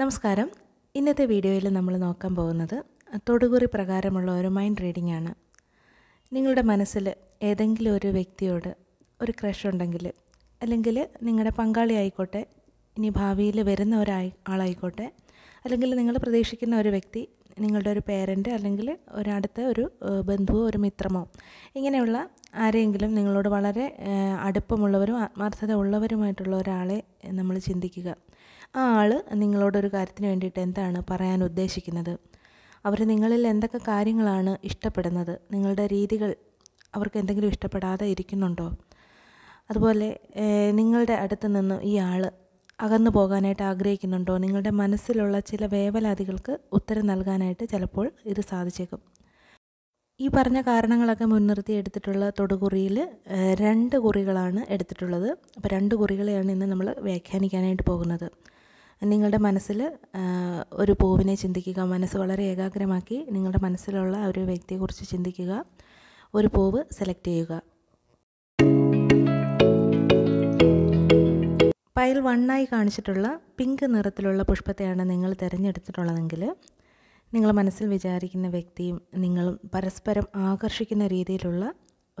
നമസ്കാരം ഇന്നത്തെ വീഡിയോയിൽ നമ്മൾ നോക്കാൻ പോകുന്നത് തൊടുകുറി പ്രകാരമുള്ള ഒരു മൈൻഡ് റീഡിംഗ് ആണ് നിങ്ങളുടെ മനസ്സിൽ ഏതെങ്കിലും ഒരു വ്യക്തിയോട് ഒരു ക്രഷ് ഉണ്ടെങ്കിൽ അല്ലെങ്കിൽ നിങ്ങളുടെ പങ്കാളി ആയിക്കോട്ടെ ഇനി ഭാവിയിൽ വരുന്ന ഒരായി ആളായിക്കോട്ടെ അല്ലെങ്കിൽ നിങ്ങൾ പ്രതീക്ഷിക്കുന്ന ഒരു വ്യക്തി നിങ്ങളുടെ ഒരു പേരൻ്റ് അല്ലെങ്കിൽ ഒരടുത്ത ഒരു ബന്ധുവോ ഒരു മിത്രമോ ഇങ്ങനെയുള്ള ആരെങ്കിലും നിങ്ങളോട് വളരെ അടുപ്പമുള്ളവരും ആത്മാർത്ഥത ഉള്ളവരുമായിട്ടുള്ള ഒരാളെ നമ്മൾ ചിന്തിക്കുക ആ ആൾ നിങ്ങളോടൊരു കാര്യത്തിന് വേണ്ടിയിട്ട് എന്താണ് പറയാൻ ഉദ്ദേശിക്കുന്നത് അവർ നിങ്ങളിൽ എന്തൊക്കെ കാര്യങ്ങളാണ് ഇഷ്ടപ്പെടുന്നത് നിങ്ങളുടെ രീതികൾ അവർക്ക് എന്തെങ്കിലും ഇഷ്ടപ്പെടാതെ ഇരിക്കുന്നുണ്ടോ അതുപോലെ നിങ്ങളുടെ അടുത്ത് നിന്ന് ഈ ആൾ അകന്നു പോകാനായിട്ട് ആഗ്രഹിക്കുന്നുണ്ടോ നിങ്ങളുടെ മനസ്സിലുള്ള ചില വേവലാതികൾക്ക് ഉത്തരം നൽകാനായിട്ട് ചിലപ്പോൾ ഇത് സാധിച്ചേക്കും ഈ പറഞ്ഞ കാരണങ്ങളൊക്കെ മുൻനിർത്തി എടുത്തിട്ടുള്ള തൊടുകുറിയിൽ രണ്ട് കുറികളാണ് എടുത്തിട്ടുള്ളത് അപ്പോൾ രണ്ട് കുറികളെയാണ് ഇന്ന് നമ്മൾ വ്യാഖ്യാനിക്കാനായിട്ട് പോകുന്നത് നിങ്ങളുടെ മനസ്സിൽ ഒരു പൂവിനെ ചിന്തിക്കുക മനസ്സ് വളരെ ഏകാഗ്രമാക്കി നിങ്ങളുടെ മനസ്സിലുള്ള ഒരു വ്യക്തിയെക്കുറിച്ച് ചിന്തിക്കുക ഒരു പൂവ് സെലക്ട് ചെയ്യുക പയൽ വണ്ണായി കാണിച്ചിട്ടുള്ള പിങ്ക് നിറത്തിലുള്ള പുഷ്പത്തെയാണ് നിങ്ങൾ തിരഞ്ഞെടുത്തിട്ടുള്ളതെങ്കിൽ നിങ്ങൾ മനസ്സിൽ വിചാരിക്കുന്ന വ്യക്തിയും നിങ്ങളും പരസ്പരം ആകർഷിക്കുന്ന രീതിയിലുള്ള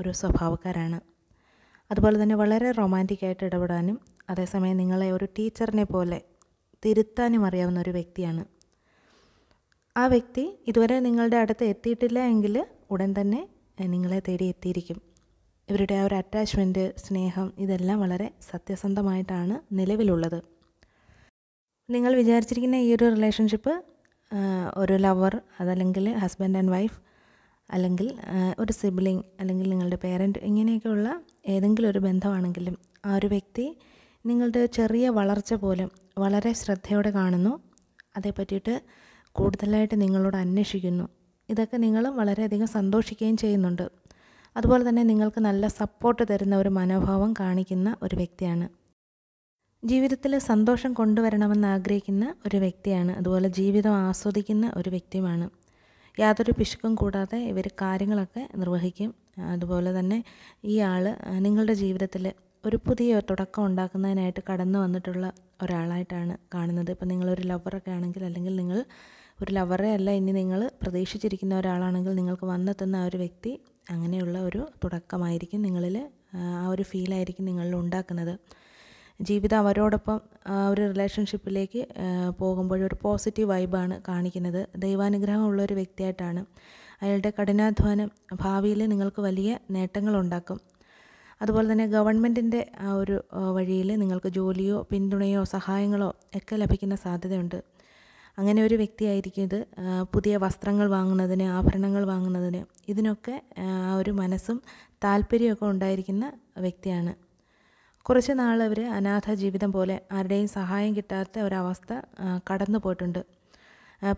ഒരു സ്വഭാവക്കാരാണ് അതുപോലെ തന്നെ വളരെ റൊമാൻറ്റിക്കായിട്ട് ഇടപെടാനും അതേസമയം നിങ്ങളെ ഒരു ടീച്ചറിനെ പോലെ തിരുത്താനും അറിയാവുന്ന ഒരു വ്യക്തിയാണ് ആ വ്യക്തി ഇതുവരെ നിങ്ങളുടെ അടുത്ത് എത്തിയിട്ടില്ല എങ്കിൽ ഉടൻ തന്നെ നിങ്ങളെ തേടി എത്തിയിരിക്കും ഇവരുടെ ആ ഒരു അറ്റാച്ച്മെൻറ്റ് സ്നേഹം ഇതെല്ലാം വളരെ സത്യസന്ധമായിട്ടാണ് നിലവിലുള്ളത് നിങ്ങൾ വിചാരിച്ചിരിക്കുന്ന ഈ ഒരു റിലേഷൻഷിപ്പ് ഒരു ലവർ അതല്ലെങ്കിൽ ഹസ്ബൻഡ് ആൻഡ് വൈഫ് അല്ലെങ്കിൽ ഒരു സിബ്ലിങ് അല്ലെങ്കിൽ നിങ്ങളുടെ പേരൻറ്റ് ഇങ്ങനെയൊക്കെയുള്ള ഏതെങ്കിലും ഒരു ബന്ധമാണെങ്കിലും ആ ഒരു വ്യക്തി നിങ്ങളുടെ ചെറിയ വളർച്ച പോലും വളരെ ശ്രദ്ധയോടെ കാണുന്നു അതേ പറ്റിയിട്ട് കൂടുതലായിട്ട് നിങ്ങളോട് അന്വേഷിക്കുന്നു ഇതൊക്കെ നിങ്ങൾ വളരെയധികം സന്തോഷിക്കുകയും ചെയ്യുന്നുണ്ട് അതുപോലെ തന്നെ നിങ്ങൾക്ക് നല്ല സപ്പോർട്ട് തരുന്ന ഒരു മനോഭാവം കാണിക്കുന്ന ഒരു വ്യക്തിയാണ് ജീവിതത്തിൽ സന്തോഷം കൊണ്ടുവരണമെന്ന് ആഗ്രഹിക്കുന്ന ഒരു വ്യക്തിയാണ് അതുപോലെ ജീവിതം ആസ്വദിക്കുന്ന ഒരു വ്യക്തിയുമാണ് യാതൊരു പിശുക്കും കൂടാതെ ഇവർ കാര്യങ്ങളൊക്കെ നിർവഹിക്കും അതുപോലെ തന്നെ ഈ ആൾ നിങ്ങളുടെ ജീവിതത്തിൽ ഒരു പുതിയ തുടക്കം ഉണ്ടാക്കുന്നതിനായിട്ട് കടന്നു വന്നിട്ടുള്ള ഒരാളായിട്ടാണ് കാണുന്നത് ഇപ്പം നിങ്ങളൊരു ലവറൊക്കെ ആണെങ്കിൽ അല്ലെങ്കിൽ നിങ്ങൾ ഒരു ലവറേ അല്ല ഇനി നിങ്ങൾ പ്രതീക്ഷിച്ചിരിക്കുന്ന ഒരാളാണെങ്കിൽ നിങ്ങൾക്ക് വന്നെത്തുന്ന ആ ഒരു വ്യക്തി അങ്ങനെയുള്ള ഒരു തുടക്കമായിരിക്കും നിങ്ങളിൽ ആ ഒരു ഫീലായിരിക്കും നിങ്ങളിൽ ഉണ്ടാക്കുന്നത് ജീവിതം അവരോടൊപ്പം ഒരു റിലേഷൻഷിപ്പിലേക്ക് പോകുമ്പോൾ ഒരു പോസിറ്റീവ് വൈബാണ് കാണിക്കുന്നത് ദൈവാനുഗ്രഹമുള്ള ഒരു വ്യക്തിയായിട്ടാണ് അയാളുടെ കഠിനാധ്വാനം ഭാവിയിൽ നിങ്ങൾക്ക് വലിയ നേട്ടങ്ങളുണ്ടാക്കും അതുപോലെ തന്നെ ഗവൺമെൻറ്റിൻ്റെ ആ ഒരു വഴിയിൽ നിങ്ങൾക്ക് ജോലിയോ പിന്തുണയോ സഹായങ്ങളോ ഒക്കെ ലഭിക്കുന്ന സാധ്യതയുണ്ട് അങ്ങനെ ഒരു ഇത് പുതിയ വസ്ത്രങ്ങൾ വാങ്ങുന്നതിന് ആഭരണങ്ങൾ വാങ്ങുന്നതിന് ഇതിനൊക്കെ ആ ഒരു മനസ്സും താല്പര്യമൊക്കെ ഉണ്ടായിരിക്കുന്ന വ്യക്തിയാണ് കുറച്ച് നാൾ അവർ അനാഥ ജീവിതം പോലെ ആരുടെയും സഹായം കിട്ടാത്ത ഒരവസ്ഥ കടന്നു പോയിട്ടുണ്ട്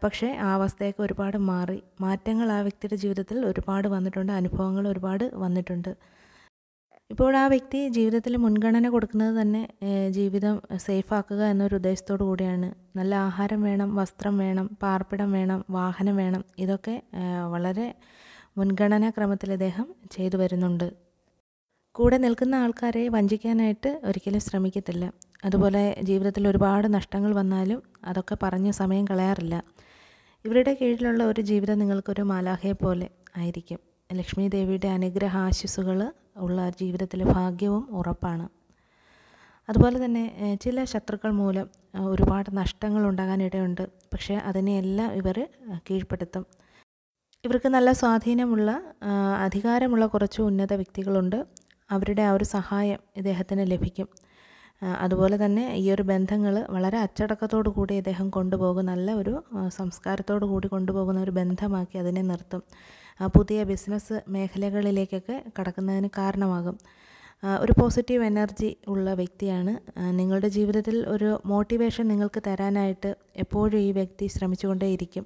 പക്ഷേ ആ അവസ്ഥയൊക്കെ ഒരുപാട് മാറി മാറ്റങ്ങൾ ആ വ്യക്തിയുടെ ജീവിതത്തിൽ ഒരുപാട് വന്നിട്ടുണ്ട് അനുഭവങ്ങൾ ഒരുപാട് വന്നിട്ടുണ്ട് ഇപ്പോൾ ആ വ്യക്തി ജീവിതത്തിൽ മുൻഗണന കൊടുക്കുന്നത് തന്നെ ജീവിതം സേഫാക്കുക എന്നൊരു ഉദ്ദേശത്തോടു കൂടിയാണ് നല്ല ആഹാരം വേണം വസ്ത്രം വേണം പാർപ്പിടം വേണം വാഹനം വേണം ഇതൊക്കെ വളരെ മുൻഗണനാ ക്രമത്തിൽ അദ്ദേഹം ചെയ്തു വരുന്നുണ്ട് കൂടെ നിൽക്കുന്ന ആൾക്കാരെ വഞ്ചിക്കാനായിട്ട് ഒരിക്കലും ശ്രമിക്കത്തില്ല അതുപോലെ ജീവിതത്തിൽ ഒരുപാട് നഷ്ടങ്ങൾ വന്നാലും അതൊക്കെ പറഞ്ഞ് സമയം കളയാറില്ല ഇവരുടെ കീഴിലുള്ള ഒരു ജീവിതം നിങ്ങൾക്കൊരു മാലാഹയെ പോലെ ആയിരിക്കും ലക്ഷ്മി ദേവിയുടെ അനുഗ്രഹ ആശിസുകൾ ഉള്ള ജീവിതത്തിലെ ഭാഗ്യവും ഉറപ്പാണ് അതുപോലെ തന്നെ ചില ശത്രുക്കൾ മൂലം ഒരുപാട് നഷ്ടങ്ങൾ ഉണ്ടാകാനിടയുണ്ട് പക്ഷേ അതിനെയെല്ലാം ഇവർ കീഴ്പ്പെടുത്തും ഇവർക്ക് നല്ല സ്വാധീനമുള്ള അധികാരമുള്ള കുറച്ച് ഉന്നത വ്യക്തികളുണ്ട് അവരുടെ ആ ഒരു സഹായം ഇദ്ദേഹത്തിന് ലഭിക്കും അതുപോലെ തന്നെ ഈ ഒരു ബന്ധങ്ങൾ വളരെ അച്ചടക്കത്തോടു കൂടി ഇദ്ദേഹം കൊണ്ടുപോകും നല്ല ഒരു സംസ്കാരത്തോടു കൂടി കൊണ്ടുപോകുന്ന ഒരു ബന്ധമാക്കി അതിനെ നിർത്തും പുതിയ ബിസിനസ് മേഖലകളിലേക്കൊക്കെ കടക്കുന്നതിന് കാരണമാകും ഒരു പോസിറ്റീവ് എനർജി ഉള്ള വ്യക്തിയാണ് നിങ്ങളുടെ ജീവിതത്തിൽ ഒരു മോട്ടിവേഷൻ നിങ്ങൾക്ക് തരാനായിട്ട് എപ്പോഴും ഈ വ്യക്തി ശ്രമിച്ചുകൊണ്ടേയിരിക്കും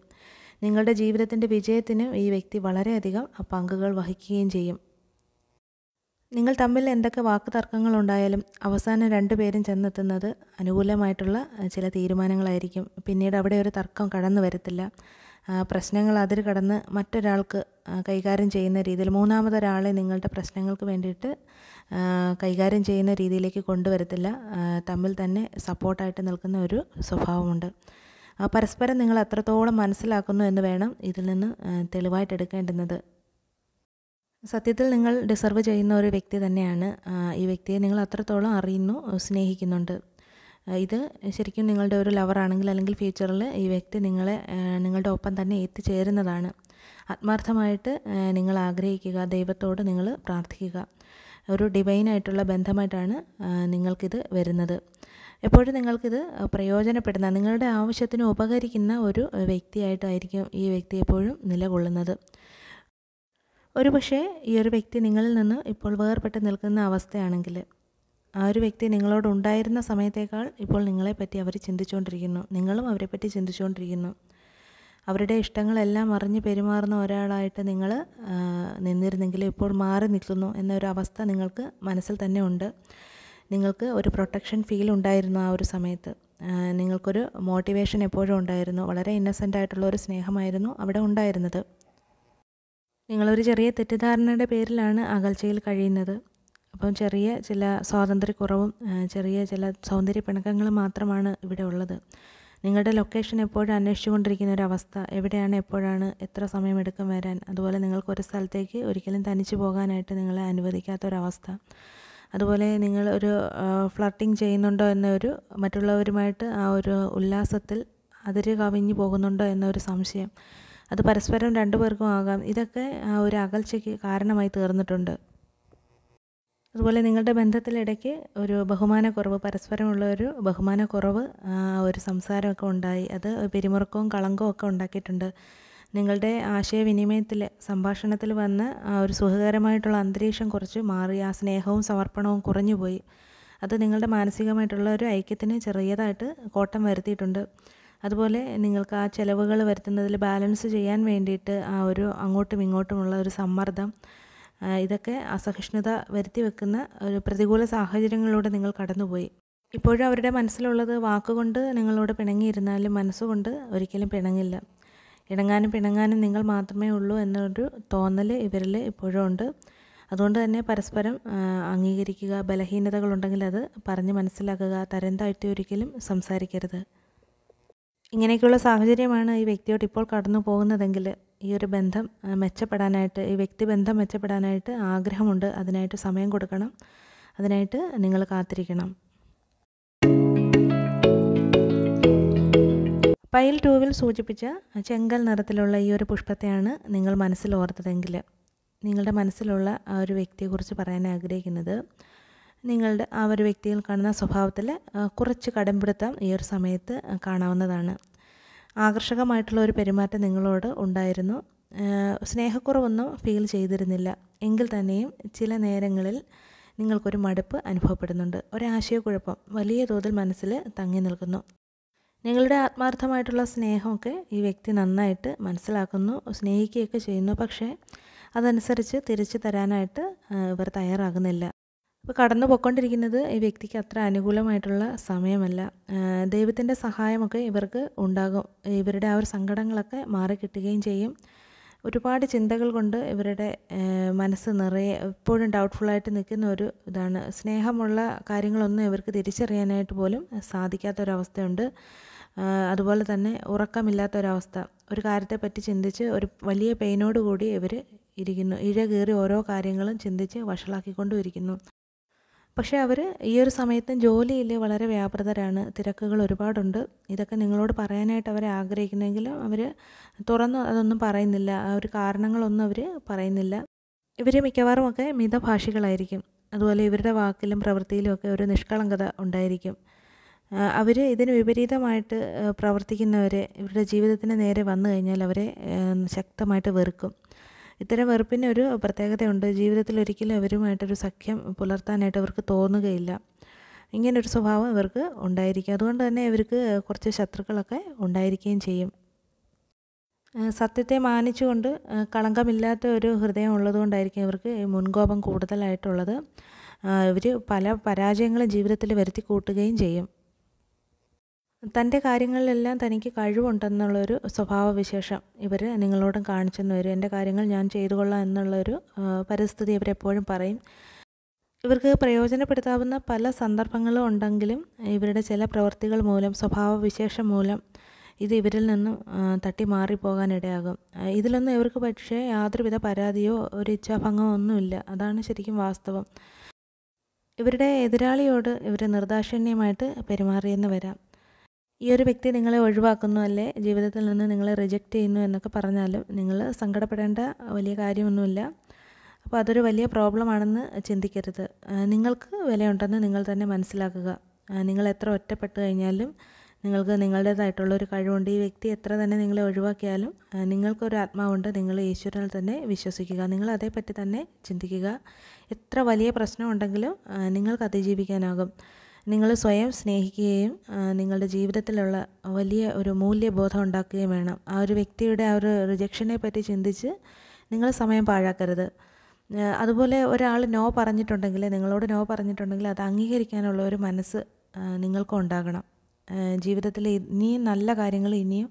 നിങ്ങളുടെ ജീവിതത്തിൻ്റെ വിജയത്തിന് ഈ വ്യക്തി വളരെയധികം പങ്കുകൾ വഹിക്കുകയും ചെയ്യും നിങ്ങൾ തമ്മിൽ എന്തൊക്കെ വാക്ക് തർക്കങ്ങളുണ്ടായാലും അവസാനം രണ്ടുപേരും ചെന്നെത്തുന്നത് അനുകൂലമായിട്ടുള്ള ചില തീരുമാനങ്ങളായിരിക്കും പിന്നീട് അവിടെ ഒരു തർക്കം കടന്നു വരത്തില്ല പ്രശ്നങ്ങൾ അതിൽ കടന്ന് മറ്റൊരാൾക്ക് കൈകാര്യം ചെയ്യുന്ന രീതിയിൽ മൂന്നാമതൊരാളെ നിങ്ങളുടെ പ്രശ്നങ്ങൾക്ക് വേണ്ടിയിട്ട് കൈകാര്യം ചെയ്യുന്ന രീതിയിലേക്ക് കൊണ്ടുവരത്തില്ല തമ്മിൽ തന്നെ സപ്പോർട്ടായിട്ട് നിൽക്കുന്ന ഒരു സ്വഭാവമുണ്ട് പരസ്പരം നിങ്ങൾ അത്രത്തോളം മനസ്സിലാക്കുന്നു എന്ന് വേണം ഇതിൽ നിന്ന് തെളിവായിട്ട് എടുക്കേണ്ടുന്നത് സത്യത്തിൽ നിങ്ങൾ ഡിസർവ് ചെയ്യുന്ന ഒരു വ്യക്തി തന്നെയാണ് ഈ വ്യക്തിയെ നിങ്ങൾ അത്രത്തോളം അറിയുന്നു സ്നേഹിക്കുന്നുണ്ട് ഇത് ശരിക്കും നിങ്ങളുടെ ഒരു ലവറാണെങ്കിൽ അല്ലെങ്കിൽ ഫ്യൂച്ചറിൽ ഈ വ്യക്തി നിങ്ങളെ നിങ്ങളുടെ ഒപ്പം തന്നെ എത്തിച്ചേരുന്നതാണ് ആത്മാർത്ഥമായിട്ട് നിങ്ങൾ ആഗ്രഹിക്കുക ദൈവത്തോട് നിങ്ങൾ പ്രാർത്ഥിക്കുക ഒരു ഡിവൈനായിട്ടുള്ള ബന്ധമായിട്ടാണ് നിങ്ങൾക്കിത് വരുന്നത് എപ്പോഴും നിങ്ങൾക്കിത് പ്രയോജനപ്പെടുന്ന നിങ്ങളുടെ ആവശ്യത്തിന് ഉപകരിക്കുന്ന ഒരു വ്യക്തിയായിട്ടായിരിക്കും ഈ വ്യക്തി എപ്പോഴും നിലകൊള്ളുന്നത് ഒരു പക്ഷേ ഈ ഒരു വ്യക്തി നിങ്ങളിൽ നിന്ന് ഇപ്പോൾ വേർപെട്ട് നിൽക്കുന്ന അവസ്ഥയാണെങ്കിൽ ആ ഒരു വ്യക്തി നിങ്ങളോട് ഉണ്ടായിരുന്ന സമയത്തേക്കാൾ ഇപ്പോൾ നിങ്ങളെപ്പറ്റി അവർ ചിന്തിച്ചുകൊണ്ടിരിക്കുന്നു നിങ്ങളും അവരെപ്പറ്റി ചിന്തിച്ചുകൊണ്ടിരിക്കുന്നു അവരുടെ ഇഷ്ടങ്ങളെല്ലാം അറിഞ്ഞ് പെരുമാറുന്ന ഒരാളായിട്ട് നിങ്ങൾ നിന്നിരുന്നെങ്കിൽ ഇപ്പോൾ മാറി നിൽക്കുന്നു എന്നൊരു അവസ്ഥ നിങ്ങൾക്ക് മനസ്സിൽ തന്നെ ഉണ്ട് നിങ്ങൾക്ക് ഒരു പ്രൊട്ടക്ഷൻ ഫീൽ ഉണ്ടായിരുന്നു ആ ഒരു സമയത്ത് നിങ്ങൾക്കൊരു മോട്ടിവേഷൻ എപ്പോഴും ഉണ്ടായിരുന്നു വളരെ ഇന്നസെൻ്റ് ആയിട്ടുള്ള ഒരു സ്നേഹമായിരുന്നു അവിടെ ഉണ്ടായിരുന്നത് നിങ്ങളൊരു ചെറിയ തെറ്റിദ്ധാരണയുടെ പേരിലാണ് അകൽച്ചയിൽ കഴിയുന്നത് അപ്പം ചെറിയ ചില സ്വാതന്ത്ര്യക്കുറവും ചെറിയ ചില സൗന്ദര്യ പിണക്കങ്ങളും മാത്രമാണ് ഇവിടെ ഉള്ളത് നിങ്ങളുടെ ലൊക്കേഷൻ എപ്പോഴും അന്വേഷിച്ചുകൊണ്ടിരിക്കുന്ന ഒരു അവസ്ഥ എവിടെയാണ് എപ്പോഴാണ് എത്ര സമയമെടുക്കും വരാൻ അതുപോലെ നിങ്ങൾക്ക് ഒരു സ്ഥലത്തേക്ക് ഒരിക്കലും തനിച്ചു പോകാനായിട്ട് നിങ്ങളെ അനുവദിക്കാത്തൊരവസ്ഥ അതുപോലെ നിങ്ങൾ ഒരു ഫ്ലർട്ടിങ് ചെയ്യുന്നുണ്ടോ എന്നൊരു മറ്റുള്ളവരുമായിട്ട് ആ ഒരു ഉല്ലാസത്തിൽ അതിര് കവിഞ്ഞു പോകുന്നുണ്ടോ എന്നൊരു സംശയം അത് പരസ്പരം രണ്ടു പേർക്കും ആകാം ഇതൊക്കെ ആ ഒരു അകൽച്ചയ്ക്ക് കാരണമായി തീർന്നിട്ടുണ്ട് അതുപോലെ നിങ്ങളുടെ ബന്ധത്തിലിടയ്ക്ക് ഒരു ബഹുമാനക്കുറവ് പരസ്പരമുള്ള ഒരു ബഹുമാനക്കുറവ് ഒരു സംസാരമൊക്കെ ഉണ്ടായി അത് പിരിമുറുക്കവും കളങ്കവും ഒക്കെ ഉണ്ടാക്കിയിട്ടുണ്ട് നിങ്ങളുടെ ആശയവിനിമയത്തിൽ സംഭാഷണത്തിൽ വന്ന് ഒരു സുഖകരമായിട്ടുള്ള അന്തരീക്ഷം കുറച്ച് മാറി ആ സ്നേഹവും സമർപ്പണവും കുറഞ്ഞുപോയി അത് നിങ്ങളുടെ മാനസികമായിട്ടുള്ള ഒരു ഐക്യത്തിന് ചെറിയതായിട്ട് കോട്ടം വരുത്തിയിട്ടുണ്ട് അതുപോലെ നിങ്ങൾക്ക് ആ ചിലവുകൾ വരുത്തുന്നതിൽ ബാലൻസ് ചെയ്യാൻ വേണ്ടിയിട്ട് ആ ഒരു അങ്ങോട്ടും ഇങ്ങോട്ടുമുള്ള ഒരു സമ്മർദ്ദം ഇതൊക്കെ അസഹിഷ്ണുത വരുത്തി വെക്കുന്ന ഒരു പ്രതികൂല സാഹചര്യങ്ങളിലൂടെ നിങ്ങൾ കടന്നുപോയി ഇപ്പോഴും അവരുടെ മനസ്സിലുള്ളത് വാക്കുകൊണ്ട് നിങ്ങളോട് പിണങ്ങിയിരുന്നാലും മനസ്സുകൊണ്ട് ഒരിക്കലും പിണങ്ങില്ല ഇണങ്ങാനും പിണങ്ങാനും നിങ്ങൾ മാത്രമേ ഉള്ളൂ എന്നൊരു തോന്നൽ ഇവരിൽ ഇപ്പോഴും ഉണ്ട് അതുകൊണ്ട് തന്നെ പരസ്പരം അംഗീകരിക്കുക ബലഹീനതകളുണ്ടെങ്കിൽ അത് പറഞ്ഞ് മനസ്സിലാക്കുക തരം താഴ്ത്തി ഒരിക്കലും സംസാരിക്കരുത് ഇങ്ങനെയൊക്കെയുള്ള സാഹചര്യമാണ് ഈ വ്യക്തിയോട് ഇപ്പോൾ കടന്നു പോകുന്നതെങ്കിൽ ഈ ഒരു ബന്ധം മെച്ചപ്പെടാനായിട്ട് ഈ വ്യക്തിബന്ധം മെച്ചപ്പെടാനായിട്ട് ആഗ്രഹമുണ്ട് അതിനായിട്ട് സമയം കൊടുക്കണം അതിനായിട്ട് നിങ്ങൾ കാത്തിരിക്കണം പൈൽ ടൂവിൽ സൂചിപ്പിച്ച ചെങ്കൽ നിറത്തിലുള്ള ഈ ഒരു പുഷ്പത്തെയാണ് നിങ്ങൾ മനസ്സിൽ ഓർത്തതെങ്കിൽ നിങ്ങളുടെ മനസ്സിലുള്ള ആ ഒരു വ്യക്തിയെക്കുറിച്ച് പറയാൻ ആഗ്രഹിക്കുന്നത് നിങ്ങളുടെ ആ ഒരു വ്യക്തിയിൽ കാണുന്ന സ്വഭാവത്തിൽ കുറച്ച് കടംപിടുത്തം ഈ ഒരു സമയത്ത് കാണാവുന്നതാണ് ആകർഷകമായിട്ടുള്ള ഒരു പെരുമാറ്റം നിങ്ങളോട് ഉണ്ടായിരുന്നു സ്നേഹക്കുറവൊന്നും ഫീൽ ചെയ്തിരുന്നില്ല എങ്കിൽ തന്നെയും ചില നേരങ്ങളിൽ നിങ്ങൾക്കൊരു മടുപ്പ് അനുഭവപ്പെടുന്നുണ്ട് ഒരാശയക്കുഴപ്പം വലിയ തോതിൽ മനസ്സിൽ തങ്ങി നിൽക്കുന്നു നിങ്ങളുടെ ആത്മാർത്ഥമായിട്ടുള്ള സ്നേഹമൊക്കെ ഈ വ്യക്തി നന്നായിട്ട് മനസ്സിലാക്കുന്നു സ്നേഹിക്കുകയൊക്കെ ചെയ്യുന്നു പക്ഷേ അതനുസരിച്ച് തിരിച്ചു തരാനായിട്ട് ഇവർ തയ്യാറാകുന്നില്ല ഇപ്പോൾ കടന്നു പോയിക്കൊണ്ടിരിക്കുന്നത് ഈ വ്യക്തിക്ക് അത്ര അനുകൂലമായിട്ടുള്ള സമയമല്ല ദൈവത്തിൻ്റെ സഹായമൊക്കെ ഇവർക്ക് ഉണ്ടാകും ഇവരുടെ ആ ഒരു സങ്കടങ്ങളൊക്കെ മാറിക്കിട്ടുകയും ചെയ്യും ഒരുപാട് ചിന്തകൾ കൊണ്ട് ഇവരുടെ മനസ്സ് നിറയെ എപ്പോഴും ഡൗട്ട്ഫുള്ളായിട്ട് നിൽക്കുന്ന ഒരു ഇതാണ് സ്നേഹമുള്ള കാര്യങ്ങളൊന്നും ഇവർക്ക് തിരിച്ചറിയാനായിട്ട് പോലും സാധിക്കാത്തൊരവസ്ഥയുണ്ട് അതുപോലെ തന്നെ ഉറക്കമില്ലാത്തൊരവസ്ഥ ഒരു കാര്യത്തെപ്പറ്റി ചിന്തിച്ച് ഒരു വലിയ പെയിനോടുകൂടി കൂടി ഇവർ ഇരിക്കുന്നു കീറി ഓരോ കാര്യങ്ങളും ചിന്തിച്ച് വഷളാക്കിക്കൊണ്ടും ഇരിക്കുന്നു പക്ഷേ അവർ ഈ ഒരു സമയത്ത് ജോലിയിൽ വളരെ വ്യാപൃതരാണ് തിരക്കുകൾ ഒരുപാടുണ്ട് ഇതൊക്കെ നിങ്ങളോട് പറയാനായിട്ട് അവരെ ആഗ്രഹിക്കുന്നെങ്കിലും അവർ തുറന്ന് അതൊന്നും പറയുന്നില്ല ആ ഒരു കാരണങ്ങളൊന്നും അവർ പറയുന്നില്ല ഇവർ മിക്കവാറും ഒക്കെ മിതഭാഷികളായിരിക്കും അതുപോലെ ഇവരുടെ വാക്കിലും പ്രവൃത്തിയിലും ഒക്കെ ഒരു നിഷ്കളങ്കത ഉണ്ടായിരിക്കും അവർ ഇതിന് വിപരീതമായിട്ട് പ്രവർത്തിക്കുന്നവരെ ഇവരുടെ ജീവിതത്തിന് നേരെ വന്നു കഴിഞ്ഞാൽ അവരെ ശക്തമായിട്ട് വെറുക്കും ഇത്തരം വെറുപ്പിന് ഒരു പ്രത്യേകതയുണ്ട് ജീവിതത്തിൽ ഒരിക്കലും അവരുമായിട്ടൊരു സഖ്യം പുലർത്താനായിട്ട് അവർക്ക് തോന്നുകയില്ല ഇങ്ങനൊരു സ്വഭാവം ഇവർക്ക് ഉണ്ടായിരിക്കും അതുകൊണ്ട് തന്നെ ഇവർക്ക് കുറച്ച് ശത്രുക്കളൊക്കെ ഉണ്ടായിരിക്കുകയും ചെയ്യും സത്യത്തെ മാനിച്ചുകൊണ്ട് കളങ്കമില്ലാത്ത ഒരു ഹൃദയം ഉള്ളതുകൊണ്ടായിരിക്കും ഇവർക്ക് മുൻകോപം കൂടുതലായിട്ടുള്ളത് ഇവർ പല പരാജയങ്ങളും ജീവിതത്തിൽ വരുത്തി കൂട്ടുകയും ചെയ്യും തൻ്റെ കാര്യങ്ങളിലെല്ലാം തനിക്ക് കഴിവുണ്ടെന്നുള്ളൊരു സ്വഭാവവിശേഷം ഇവർ നിങ്ങളോടും കാണിച്ചെന്ന് വരും എൻ്റെ കാര്യങ്ങൾ ഞാൻ ചെയ്തു കൊള്ളാം എന്നുള്ളൊരു പരിസ്ഥിതി ഇവരെപ്പോഴും പറയും ഇവർക്ക് പ്രയോജനപ്പെടുത്താവുന്ന പല സന്ദർഭങ്ങളും ഉണ്ടെങ്കിലും ഇവരുടെ ചില പ്രവൃത്തികൾ മൂലം സ്വഭാവവിശേഷം മൂലം ഇത് ഇവരിൽ നിന്നും തട്ടി മാറിപ്പോകാനിടയാകും ഇതിലൊന്നും ഇവർക്ക് പക്ഷേ യാതൊരുവിധ പരാതിയോ ഒരു ഇച്ഛാഭംഗമോ ഒന്നുമില്ല അതാണ് ശരിക്കും വാസ്തവം ഇവരുടെ എതിരാളിയോട് ഇവർ നിർദാക്ഷിണ്യമായിട്ട് പെരുമാറിയെന്ന് വരാം ഈ ഒരു വ്യക്തി നിങ്ങളെ ഒഴിവാക്കുന്നു അല്ലേ ജീവിതത്തിൽ നിന്ന് നിങ്ങളെ റിജക്റ്റ് ചെയ്യുന്നു എന്നൊക്കെ പറഞ്ഞാലും നിങ്ങൾ സങ്കടപ്പെടേണ്ട വലിയ കാര്യമൊന്നുമില്ല അപ്പോൾ അതൊരു വലിയ പ്രോബ്ലമാണെന്ന് ചിന്തിക്കരുത് നിങ്ങൾക്ക് വിലയുണ്ടെന്ന് നിങ്ങൾ തന്നെ മനസ്സിലാക്കുക നിങ്ങൾ എത്ര ഒറ്റപ്പെട്ട് കഴിഞ്ഞാലും നിങ്ങൾക്ക് നിങ്ങളുടേതായിട്ടുള്ളൊരു കഴിവുണ്ട് ഈ വ്യക്തി എത്ര തന്നെ നിങ്ങളെ ഒഴിവാക്കിയാലും നിങ്ങൾക്കൊരു ആത്മാവുണ്ട് നിങ്ങൾ ഈശ്വരനിൽ തന്നെ വിശ്വസിക്കുക നിങ്ങൾ അതേപ്പറ്റി തന്നെ ചിന്തിക്കുക എത്ര വലിയ പ്രശ്നമുണ്ടെങ്കിലും നിങ്ങൾക്ക് അതിജീവിക്കാനാകും നിങ്ങൾ സ്വയം സ്നേഹിക്കുകയും നിങ്ങളുടെ ജീവിതത്തിലുള്ള വലിയ ഒരു മൂല്യബോധം ഉണ്ടാക്കുകയും വേണം ആ ഒരു വ്യക്തിയുടെ ആ ഒരു റിജക്ഷനെ പറ്റി ചിന്തിച്ച് നിങ്ങൾ സമയം പാഴാക്കരുത് അതുപോലെ ഒരാൾ നോ പറഞ്ഞിട്ടുണ്ടെങ്കിൽ നിങ്ങളോട് നോ പറഞ്ഞിട്ടുണ്ടെങ്കിൽ അത് അംഗീകരിക്കാനുള്ള ഒരു മനസ്സ് നിങ്ങൾക്കും ഉണ്ടാകണം ജീവിതത്തിൽ ഇനിയും നല്ല കാര്യങ്ങൾ ഇനിയും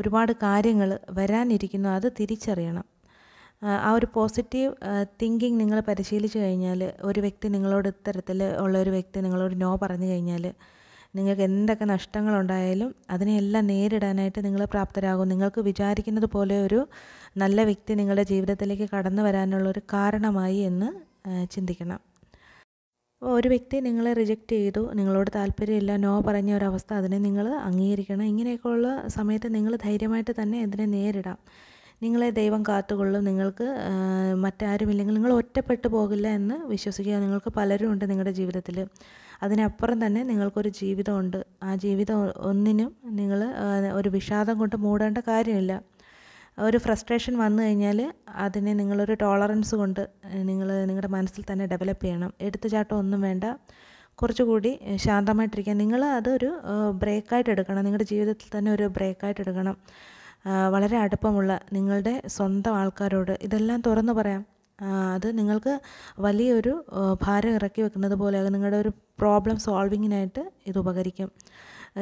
ഒരുപാട് കാര്യങ്ങൾ വരാനിരിക്കുന്നു അത് തിരിച്ചറിയണം ആ ഒരു പോസിറ്റീവ് തിങ്കിങ് നിങ്ങൾ പരിശീലിച്ച് കഴിഞ്ഞാൽ ഒരു വ്യക്തി നിങ്ങളോട് ഇത്തരത്തിൽ ഉള്ള ഒരു വ്യക്തി നിങ്ങളോട് നോ പറഞ്ഞു കഴിഞ്ഞാൽ നിങ്ങൾക്ക് എന്തൊക്കെ നഷ്ടങ്ങളുണ്ടായാലും അതിനെയെല്ലാം നേരിടാനായിട്ട് നിങ്ങൾ പ്രാപ്തരാകും നിങ്ങൾക്ക് വിചാരിക്കുന്നത് പോലെ ഒരു നല്ല വ്യക്തി നിങ്ങളുടെ ജീവിതത്തിലേക്ക് കടന്നു വരാനുള്ള ഒരു കാരണമായി എന്ന് ചിന്തിക്കണം ഒരു വ്യക്തി നിങ്ങളെ റിജക്റ്റ് ചെയ്തു നിങ്ങളോട് താല്പര്യമില്ല നോ പറഞ്ഞ ഒരവസ്ഥ അതിനെ നിങ്ങൾ അംഗീകരിക്കണം ഇങ്ങനെയൊക്കെയുള്ള സമയത്ത് നിങ്ങൾ ധൈര്യമായിട്ട് തന്നെ അതിനെ നേരിടാം നിങ്ങളെ ദൈവം കാത്തുകൊള്ളും നിങ്ങൾക്ക് മറ്റാരുമില്ലെങ്കിൽ നിങ്ങൾ ഒറ്റപ്പെട്ടു പോകില്ല എന്ന് വിശ്വസിക്കുക നിങ്ങൾക്ക് പലരും ഉണ്ട് നിങ്ങളുടെ ജീവിതത്തിൽ അതിനപ്പുറം തന്നെ നിങ്ങൾക്കൊരു ജീവിതമുണ്ട് ആ ജീവിതം ഒന്നിനും നിങ്ങൾ ഒരു വിഷാദം കൊണ്ട് മൂടേണ്ട കാര്യമില്ല ഒരു ഫ്രസ്ട്രേഷൻ വന്നു കഴിഞ്ഞാൽ അതിനെ നിങ്ങളൊരു ടോളറൻസ് കൊണ്ട് നിങ്ങൾ നിങ്ങളുടെ മനസ്സിൽ തന്നെ ഡെവലപ്പ് ചെയ്യണം എടുത്തുചാട്ടം ഒന്നും വേണ്ട കുറച്ചുകൂടി ശാന്തമായിട്ടിരിക്കുക നിങ്ങൾ അതൊരു ബ്രേക്കായിട്ട് എടുക്കണം നിങ്ങളുടെ ജീവിതത്തിൽ തന്നെ ഒരു ബ്രേക്കായിട്ട് എടുക്കണം വളരെ അടുപ്പമുള്ള നിങ്ങളുടെ സ്വന്തം ആൾക്കാരോട് ഇതെല്ലാം തുറന്നു പറയാം അത് നിങ്ങൾക്ക് വലിയൊരു ഭാരം ഇറക്കി വെക്കുന്നത് പോലെ നിങ്ങളുടെ ഒരു പ്രോബ്ലം സോൾവിങ്ങിനായിട്ട് ഇത് ഉപകരിക്കും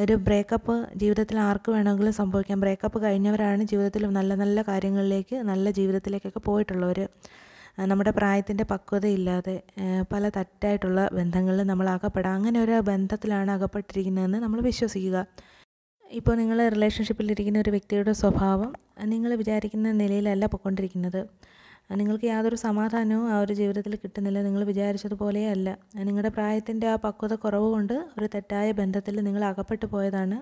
ഒരു ബ്രേക്കപ്പ് ജീവിതത്തിൽ ആർക്ക് വേണമെങ്കിലും സംഭവിക്കാം ബ്രേക്കപ്പ് കഴിഞ്ഞവരാണ് ജീവിതത്തിൽ നല്ല നല്ല കാര്യങ്ങളിലേക്ക് നല്ല ജീവിതത്തിലേക്കൊക്കെ പോയിട്ടുള്ളവർ നമ്മുടെ പ്രായത്തിൻ്റെ പക്വതയില്ലാതെ പല തെറ്റായിട്ടുള്ള ബന്ധങ്ങളിൽ നമ്മൾ അകപ്പെടാം അങ്ങനെ ഒരു ബന്ധത്തിലാണ് അകപ്പെട്ടിരിക്കുന്നതെന്ന് നമ്മൾ വിശ്വസിക്കുക ഇപ്പോൾ നിങ്ങൾ റിലേഷൻഷിപ്പിലിരിക്കുന്ന ഒരു വ്യക്തിയുടെ സ്വഭാവം നിങ്ങൾ വിചാരിക്കുന്ന നിലയിലല്ല പൊയ്ക്കൊണ്ടിരിക്കുന്നത് നിങ്ങൾക്ക് യാതൊരു സമാധാനവും ആ ഒരു ജീവിതത്തിൽ കിട്ടുന്നില്ല നിങ്ങൾ വിചാരിച്ചതുപോലെയല്ല നിങ്ങളുടെ പ്രായത്തിൻ്റെ ആ പക്വത കുറവ് കൊണ്ട് ഒരു തെറ്റായ ബന്ധത്തിൽ നിങ്ങൾ അകപ്പെട്ടു പോയതാണ്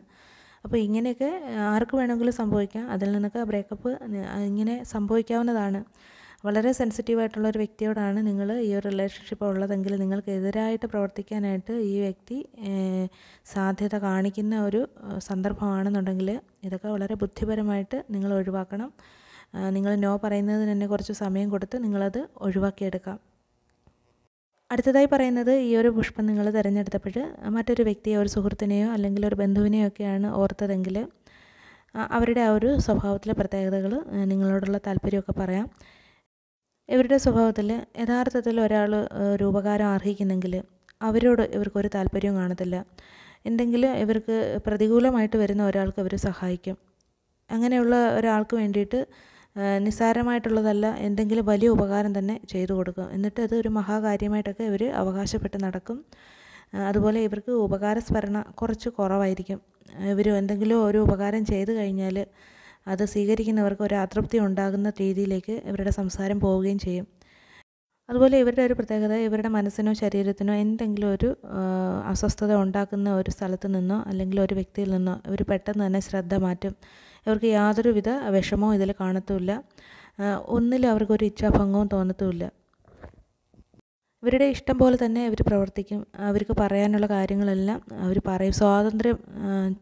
അപ്പോൾ ഇങ്ങനെയൊക്കെ ആർക്ക് വേണമെങ്കിലും സംഭവിക്കാം അതിൽ നിന്നൊക്കെ ബ്രേക്കപ്പ് ഇങ്ങനെ സംഭവിക്കാവുന്നതാണ് വളരെ ആയിട്ടുള്ള ഒരു വ്യക്തിയോടാണ് നിങ്ങൾ ഈ ഒരു റിലേഷൻഷിപ്പ് ഉള്ളതെങ്കിൽ നിങ്ങൾക്കെതിരായിട്ട് പ്രവർത്തിക്കാനായിട്ട് ഈ വ്യക്തി സാധ്യത കാണിക്കുന്ന ഒരു സന്ദർഭമാണെന്നുണ്ടെങ്കിൽ ഇതൊക്കെ വളരെ ബുദ്ധിപരമായിട്ട് നിങ്ങൾ ഒഴിവാക്കണം നിങ്ങൾ നോ പറയുന്നതിന് തന്നെ കുറച്ച് സമയം കൊടുത്ത് നിങ്ങളത് ഒഴിവാക്കിയെടുക്കാം അടുത്തതായി പറയുന്നത് ഈ ഒരു പുഷ്പം നിങ്ങൾ തിരഞ്ഞെടുത്തപ്പോൾ മറ്റൊരു വ്യക്തിയെ ഒരു സുഹൃത്തിനെയോ അല്ലെങ്കിൽ ഒരു ബന്ധുവിനെയോ ഒക്കെയാണ് ഓർത്തതെങ്കിൽ അവരുടെ ആ ഒരു സ്വഭാവത്തിലെ പ്രത്യേകതകൾ നിങ്ങളോടുള്ള താല്പര്യമൊക്കെ പറയാം ഇവരുടെ സ്വഭാവത്തിൽ യഥാർത്ഥത്തിൽ ഒരാൾ ഒരു ഉപകാരം അർഹിക്കുന്നെങ്കിൽ അവരോട് ഇവർക്കൊരു താല്പര്യവും കാണത്തില്ല എന്തെങ്കിലും ഇവർക്ക് പ്രതികൂലമായിട്ട് വരുന്ന ഒരാൾക്ക് അവർ സഹായിക്കും അങ്ങനെയുള്ള ഒരാൾക്ക് വേണ്ടിയിട്ട് നിസ്സാരമായിട്ടുള്ളതല്ല എന്തെങ്കിലും വലിയ ഉപകാരം തന്നെ ചെയ്തു കൊടുക്കും എന്നിട്ട് അത് ഒരു മഹാകാര്യമായിട്ടൊക്കെ ഇവർ അവകാശപ്പെട്ട് നടക്കും അതുപോലെ ഇവർക്ക് ഉപകാരസ്മരണ കുറച്ച് കുറവായിരിക്കും ഇവർ എന്തെങ്കിലും ഒരു ഉപകാരം ചെയ്തു കഴിഞ്ഞാൽ അത് സ്വീകരിക്കുന്നവർക്ക് ഒരു അതൃപ്തി ഉണ്ടാകുന്ന രീതിയിലേക്ക് ഇവരുടെ സംസാരം പോവുകയും ചെയ്യും അതുപോലെ ഇവരുടെ ഒരു പ്രത്യേകത ഇവരുടെ മനസ്സിനോ ശരീരത്തിനോ എന്തെങ്കിലും ഒരു അസ്വസ്ഥത ഉണ്ടാക്കുന്ന ഒരു സ്ഥലത്ത് നിന്നോ അല്ലെങ്കിൽ ഒരു വ്യക്തിയിൽ നിന്നോ ഇവർ പെട്ടെന്ന് തന്നെ ശ്രദ്ധ മാറ്റും ഇവർക്ക് യാതൊരുവിധ വിഷമോ ഇതിൽ കാണത്തുമില്ല ഒന്നിലും അവർക്കൊരു ഇച്ഛാഭംഗവും തോന്നത്തുമില്ല ഇവരുടെ ഇഷ്ടം പോലെ തന്നെ ഇവർ പ്രവർത്തിക്കും അവർക്ക് പറയാനുള്ള കാര്യങ്ങളെല്ലാം അവർ പറയും സ്വാതന്ത്ര്യം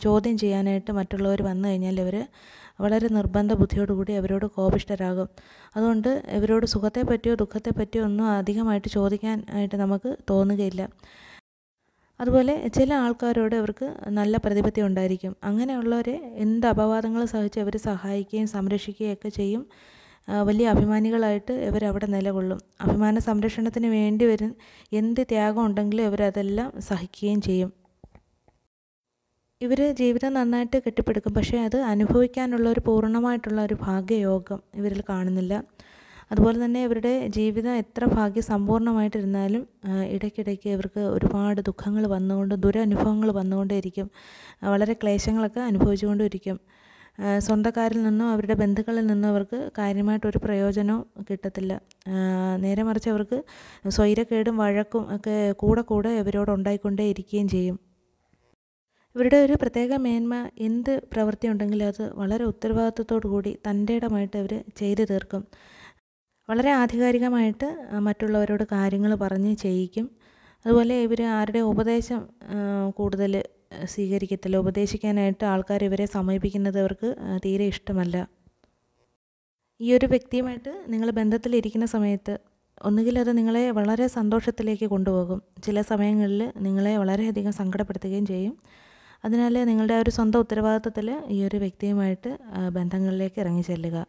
ചോദ്യം ചെയ്യാനായിട്ട് മറ്റുള്ളവർ വന്നു കഴിഞ്ഞാൽ ഇവർ വളരെ നിർബന്ധ ബുദ്ധിയോടുകൂടി അവരോട് കോപിഷ്ടരാകും അതുകൊണ്ട് ഇവരോട് സുഖത്തെ പറ്റിയോ ദുഃഖത്തെ പറ്റിയോ ഒന്നും അധികമായിട്ട് ചോദിക്കാൻ ആയിട്ട് നമുക്ക് തോന്നുകയില്ല അതുപോലെ ചില ആൾക്കാരോട് അവർക്ക് നല്ല പ്രതിപത്തി ഉണ്ടായിരിക്കും അങ്ങനെയുള്ളവരെ എന്ത് അപവാദങ്ങൾ സഹിച്ച് അവർ സഹായിക്കുകയും സംരക്ഷിക്കുകയും ഒക്കെ ചെയ്യും വലിയ അഭിമാനികളായിട്ട് ഇവരവിടെ നിലകൊള്ളും അഭിമാന സംരക്ഷണത്തിന് വേണ്ടി വരും എന്ത് ത്യാഗം ഉണ്ടെങ്കിലും ഇവരതെല്ലാം സഹിക്കുകയും ചെയ്യും ഇവർ ജീവിതം നന്നായിട്ട് കെട്ടിപ്പടുക്കും പക്ഷേ അത് അനുഭവിക്കാനുള്ള ഒരു പൂർണ്ണമായിട്ടുള്ള ഒരു ഭാഗ്യയോഗം ഇവരിൽ കാണുന്നില്ല അതുപോലെ തന്നെ ഇവരുടെ ജീവിതം എത്ര ഭാഗ്യസമ്പൂർണ്ണമായിട്ടിരുന്നാലും ഇടയ്ക്കിടയ്ക്ക് ഇവർക്ക് ഒരുപാട് ദുഃഖങ്ങൾ വന്നുകൊണ്ട് ദുരനുഭവങ്ങൾ വന്നുകൊണ്ടേയിരിക്കും വളരെ ക്ലേശങ്ങളൊക്കെ അനുഭവിച്ചുകൊണ്ടിരിക്കും സ്വന്തക്കാരിൽ നിന്നോ അവരുടെ ബന്ധുക്കളിൽ നിന്നോ അവർക്ക് കാര്യമായിട്ടൊരു പ്രയോജനവും കിട്ടത്തില്ല നേരെ മറിച്ച് അവർക്ക് സ്വൈരക്കേടും വഴക്കും ഒക്കെ കൂടെ കൂടെ ഇവരോട് ഉണ്ടായിക്കൊണ്ടേ ഇരിക്കുകയും ചെയ്യും ഇവരുടെ ഒരു പ്രത്യേക മേന്മ എന്ത് പ്രവൃത്തി ഉണ്ടെങ്കിലും അത് വളരെ ഉത്തരവാദിത്വത്തോടു കൂടി തൻ്റെ ഇടമായിട്ട് അവർ ചെയ്തു തീർക്കും വളരെ ആധികാരികമായിട്ട് മറ്റുള്ളവരോട് കാര്യങ്ങൾ പറഞ്ഞ് ചെയ്യിക്കും അതുപോലെ ഇവർ ആരുടെ ഉപദേശം കൂടുതൽ സ്വീകരിക്കത്തില്ല ഉപദേശിക്കാനായിട്ട് ആൾക്കാർ ഇവരെ സമീപിക്കുന്നത് അവർക്ക് തീരെ ഇഷ്ടമല്ല ഈ ഒരു വ്യക്തിയുമായിട്ട് നിങ്ങൾ ബന്ധത്തിലിരിക്കുന്ന സമയത്ത് ഒന്നുകിൽ അത് നിങ്ങളെ വളരെ സന്തോഷത്തിലേക്ക് കൊണ്ടുപോകും ചില സമയങ്ങളിൽ നിങ്ങളെ വളരെയധികം സങ്കടപ്പെടുത്തുകയും ചെയ്യും അതിനാൽ നിങ്ങളുടെ ഒരു സ്വന്തം ഉത്തരവാദിത്തത്തിൽ ഈ ഒരു വ്യക്തിയുമായിട്ട് ബന്ധങ്ങളിലേക്ക് ഇറങ്ങി ചെല്ലുക